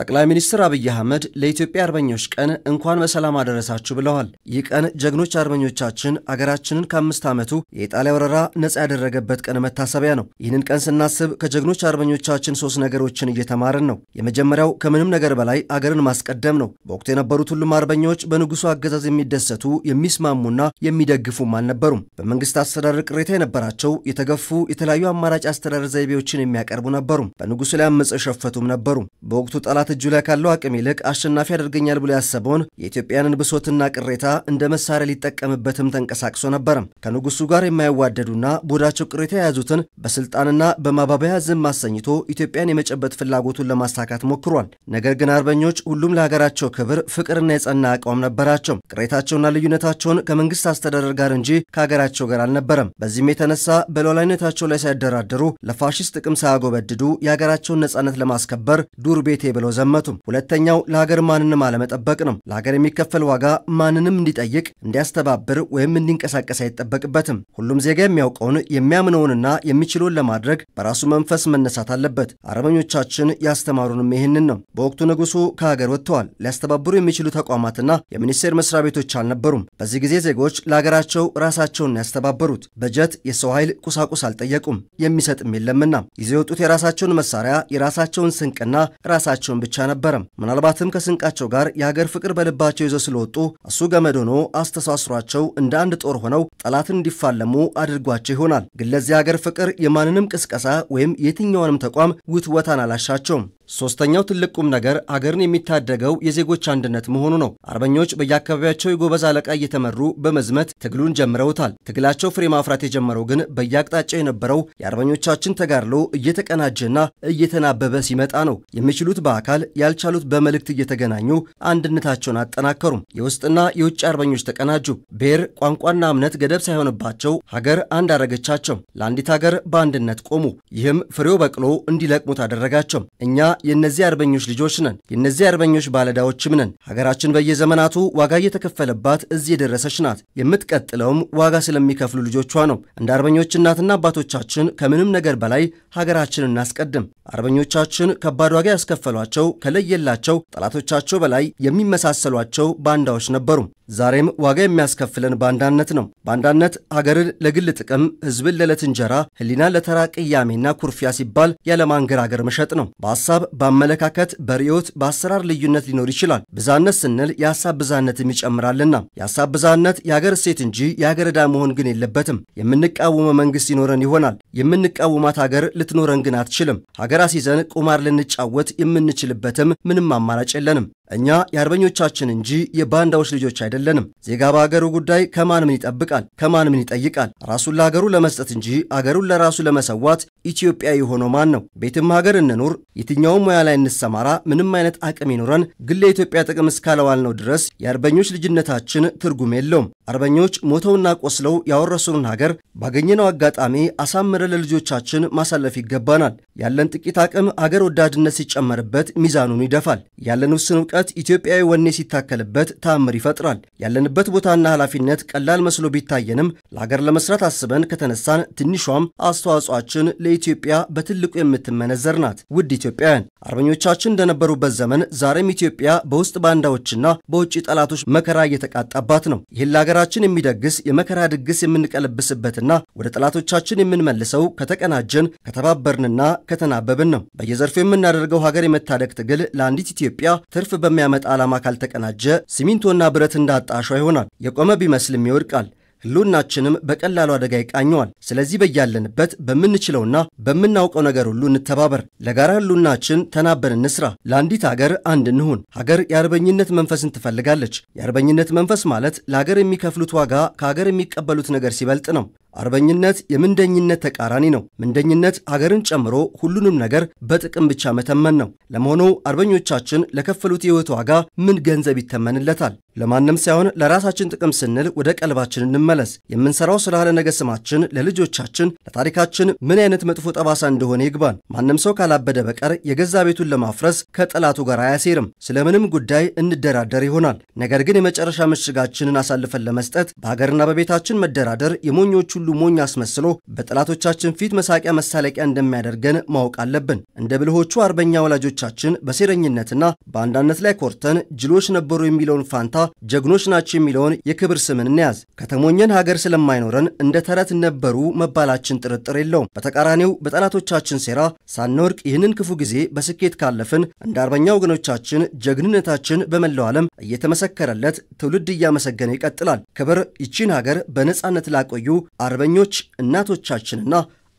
ጠቅላይ ሚኒስትር አብይ አህመድ ለኢትዮጵያ አርበኞች ቀን እንኳን በሰላም አደረሳችሁ ብለዋል። ይህ ቀን ጀግኖች አርበኞቻችን አገራችንን ከአምስት ዓመቱ የኢጣሊያ ወረራ ነፃ ያደረገበት ቀን መታሰቢያ ነው። ይህንን ቀን ስናስብ ከጀግኖች አርበኞቻችን ሶስት ነገሮችን እየተማርን ነው። የመጀመሪያው ከምንም ነገር በላይ አገርን ማስቀደም ነው። በወቅቱ የነበሩት ሁሉም አርበኞች በንጉሱ አገዛዝ የሚደሰቱ የሚስማሙና የሚደግፉም አልነበሩም። በመንግስት አስተዳደር ቅሬታ የነበራቸው የተገፉ፣ የተለያዩ አማራጭ አስተዳደር ዘይቤዎችን የሚያቀርቡ ነበሩም። በንጉሱ ላይ አመፀ ሸፈቱም ነበሩም። በወቅቱ ጠላት ስርዓት እጁ ላይ ካለው አቅም ይልቅ አሸናፊ ያደርገኛል ብሎ ያሰበውን የኢትዮጵያንን ብሶትና ቅሬታ እንደ መሳሪያ ሊጠቀምበትም ተንቀሳቅሶ ነበር። ከንጉሱ ጋር የማይዋደዱና ቦዳቸው ቅሬታ የያዙትን በስልጣንና በማባበያ ዝም አሰኝቶ ኢትዮጵያን የመጨበጥ ፍላጎቱን ለማሳካት ሞክሯል። ነገር ግን አርበኞች ሁሉም ለሀገራቸው ክብር፣ ፍቅርና የጸና አቋም ነበራቸው። ቅሬታቸውና ልዩነታቸውን ከመንግስት አስተዳደር ጋር እንጂ ከሀገራቸው ጋር አልነበረም። በዚህም የተነሳ በሉዓላዊነታቸው ላይ ሳይደራደሩ ለፋሽስት ጥቅም ሳያጎበድዱ የሀገራቸውን ነጻነት ለማስከበር ዱር ቤቴ ብለው አልዘመቱም። ሁለተኛው ለሀገር ማንንም አለመጠበቅ ነው። ለሀገር የሚከፈል ዋጋ ማንንም እንዲጠይቅ፣ እንዲያስተባብር ወይም እንዲንቀሳቀስ አይጠበቅበትም። ሁሉም ዜጋ የሚያውቀውን የሚያምነውንና የሚችለውን ለማድረግ በራሱ መንፈስ መነሳት አለበት። አርበኞቻችን ያስተማሩንም ይህንን ነው። በወቅቱ ንጉሱ ከሀገር ወጥተዋል። ሊያስተባብሩ የሚችሉ ተቋማትና የሚኒስቴር መስሪያ ቤቶች አልነበሩም። በዚህ ጊዜ ዜጎች ለሀገራቸው ራሳቸውን ያስተባበሩት። በጀት፣ የሰው ኃይል፣ ቁሳቁስ አልጠየቁም። የሚሰጥም የለምና ይዘው የወጡት የራሳቸውን መሳሪያ፣ የራሳቸውን ስንቅና ራሳቸውን ብቻ ነበረም። ምናልባትም ከስንቃቸው ጋር የሀገር ፍቅር በልባቸው ይዘው ስለወጡ እሱ ገመድ ሆኖ አስተሳስሯቸው እንደ አንድ ጦር ሆነው ጠላትን እንዲፋለሙ አድርጓቸው ይሆናል። ግን ለዚህ ሀገር ፍቅር የማንንም ቅስቀሳ ወይም የትኛውንም ተቋም ውትወታን አላሻቸውም። ሶስተኛው ትልቅ ቁም ነገር አገርን የሚታደገው የዜጎች አንድነት መሆኑ ነው። አርበኞች በየአካባቢያቸው የጎበዝ አለቃ እየተመሩ በመዝመት ትግሉን ጀምረውታል። ትግላቸው ፍሬ ማፍራት የጀመረው ግን በየአቅጣጫው የነበረው የአርበኞቻችን ተጋድሎ እየተቀናጀና እየተናበበ ሲመጣ ነው። የሚችሉት በአካል መቻል ያልቻሉት በመልእክት እየተገናኙ አንድነታቸውን አጠናከሩም። የውስጥና የውጭ አርበኞች ተቀናጁ። ብሔር፣ ቋንቋና እምነት ገደብ ሳይሆንባቸው ሀገር አንድ አረገቻቸው። ለአንዲት ሀገር በአንድነት ቆሙ። ይህም ፍሬው በቅሎ እንዲለቅሙት አደረጋቸው። እኛ የእነዚህ አርበኞች ልጆች ነን፣ የእነዚህ አርበኞች ባለዳዎችም ነን። ሀገራችን በየዘመናቱ ዋጋ እየተከፈለባት እዚህ የደረሰች ናት። የምትቀጥለውም ዋጋ ስለሚከፍሉ ልጆቿ ነው። እንደ አርበኞች እናትና አባቶቻችን ከምንም ነገር በላይ ሀገራችንን እናስቀድም። አርበኞቻችን ከባድ ዋጋ ያስከፈሏቸው መሆናቸው ከለየላቸው ጠላቶቻቸው በላይ የሚመሳሰሏቸው ባንዳዎች ነበሩ። ዛሬም ዋጋ የሚያስከፍለን ባንዳነት ነው። ባንዳነት ሀገርን ለግል ጥቅም፣ ህዝብን ለዕለት እንጀራ፣ ህሊና ለተራ ቅያሜና ኩርፊያ ሲባል ያለማንገራገር መሸጥ ነው። በሀሳብ በአመለካከት፣ በርዕዮት፣ በአሰራር ልዩነት ሊኖር ይችላል። ብዛነት ስንል የሀሳብ ብዛነትም ይጨምራልና የሀሳብ ብዛነት የሀገር እሴት እንጂ የሀገር ዕዳ መሆን ግን የለበትም። የምንቃወመ መንግስት ይኖረን ይሆናል። የምንቃወማት ሀገር ልትኖረን ግን አትችልም። ሀገር አስይዘን ቁማር ልንጫወት የምንችል የምንችልበትም ምንም አማራጭ የለንም። እኛ የአርበኞቻችን እንጂ የባንዳዎች ልጆች አይደለንም። ዜጋ በአገሩ ጉዳይ ከማን ምን ይጠብቃል? ከማን ምን ይጠይቃል? ራሱን ለአገሩ ለመስጠት እንጂ አገሩን ለራሱ ለመሰዋት ኢትዮጵያ የሆነው ማን ነው? ቤትም ሀገር እንኑር፣ የትኛውም ሙያ ላይ እንሰማራ፣ ምንም አይነት አቅም ይኑረን፣ ግን ለኢትዮጵያ ጥቅም እስካለዋል ነው ድረስ የአርበኞች ልጅነታችን ትርጉም የለውም። አርበኞች ሞተውና ቆስለው ያወረሱንን ሀገር ባገኘነው አጋጣሚ አሳምረ ለልጆቻችን ማሳለፍ ይገባናል። ያለን ጥቂት አቅም አገር ወዳድነት ሲጨመርበት ሚዛኑን ይደፋል። ያለን ውስን እውቀት ጭንቀት ኢትዮጵያዊ ወኔ ሲታከልበት ተአምር ይፈጥራል። ያለንበት ቦታና ኃላፊነት ቀላል መስሎ ቢታየንም ለሀገር ለመስራት አስበን ከተነሳን ትንሿም አስተዋጽኦአችን ለኢትዮጵያ በትልቁ የምትመነዘር ናት። ውድ ኢትዮጵያውያን አርበኞቻችን እንደነበሩበት ዘመን ዛሬም ኢትዮጵያ በውስጥ ባንዳዎችና በውጭ ጠላቶች መከራ እየተቃጣባት ነው። ይህን ለሀገራችን የሚደግስ የመከራ ድግስ የምንቀለብስበትና ወደ ጠላቶቻችን የምንመልሰው ከተቀናጀን ከተባበርንና ከተናበብን ነው። በየዘርፉ የምናደርገው ሀገር የመታደግ ትግል ለአንዲት ኢትዮጵያ ትርፍ በሚያመጣ ዓላማ ካልተቀናጀ ሲሚንቶና ብረት እንዳጣሿ ይሆናል። የቆመ ቢመስልም ይወድቃል። ህልውናችንም በቀላሉ አደጋ ይቃኘዋል። ስለዚህ በያለንበት በምንችለውና በምናውቀው ነገር ሁሉ እንተባበር። ለጋራ ህልውናችን ተናበን እንስራ። ለአንዲት ሀገር አንድ እንሁን። ሀገር የአርበኝነት መንፈስን ትፈልጋለች። የአርበኝነት መንፈስ ማለት ለሀገር የሚከፍሉት ዋጋ ከሀገር የሚቀበሉት ነገር ሲበልጥ ነው። አርበኝነት የምንደኝነት ተቃራኒ ነው። ምንደኝነት ሀገርን ጨምሮ ሁሉንም ነገር በጥቅም ብቻ መተመን ነው። ለመሆኑ አርበኞቻችን ለከፈሉት የህይወት ዋጋ ምን ገንዘብ ይተመንለታል? ለማንም ሳይሆን ለራሳችን ጥቅም ስንል ወደ ቀልባችን እንመለስ። የምንሰራው ስራ ለነገ ስማችን፣ ለልጆቻችን፣ ለታሪካችን ምን አይነት መጥፎ ጠባሳ እንደሆነ ይግባን። ማንም ሰው ካላበደ በቀር የገዛ ቤቱን ለማፍረስ ከጠላቱ ጋር አያሴርም። ስለምንም ጉዳይ እንደራደር ይሆናል። ነገር ግን የመጨረሻ ምሽጋችንን አሳልፈን ለመስጠት በሀገርና በቤታችን መደራደር የሞኞቹ ሁሉ ሞኝ አስመስሎ በጠላቶቻችን ፊት መሳቂያ መሳለቂያ እንደሚያደርገን ማወቅ አለብን። እንደ ብልሆቹ አርበኛ ወላጆቻችን በሴረኝነትና በአንዳነት ላይ ኮርተን ጅሎች ነበሩ የሚለውን ፋንታ ጀግኖች ናቸው የሚለውን የክብር ስምን እንያዝ። ከተሞኘን ሀገር ስለማይኖረን እንደ ተረት ነበሩ መባላችን ጥርጥር የለውም። በተቃራኒው በጠላቶቻችን ሴራ ሳንወድቅ ይህንን ክፉ ጊዜ በስኬት ካለፍን እንደ አርበኛ ወገኖቻችን ጀግንነታችን በመላው ዓለም እየተመሰከረለት ትውልድ እያመሰገነ ይቀጥላል። ክብር ይቺን ሀገር በነጻነት ላቆዩ አር አርበኞች እናቶቻችንና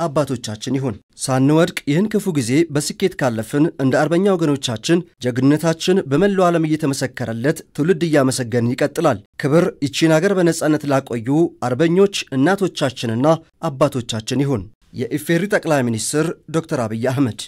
አባቶቻችን ይሁን። ሳንወድቅ ይህን ክፉ ጊዜ በስኬት ካለፍን እንደ አርበኛ ወገኖቻችን ጀግንነታችን በመላው ዓለም እየተመሰከረለት ትውልድ እያመሰገን ይቀጥላል። ክብር ይቺን አገር በነጻነት ላቆዩ አርበኞች እናቶቻችንና አባቶቻችን ይሁን። የኢፌሪ ጠቅላይ ሚኒስትር ዶክተር አብይ አህመድ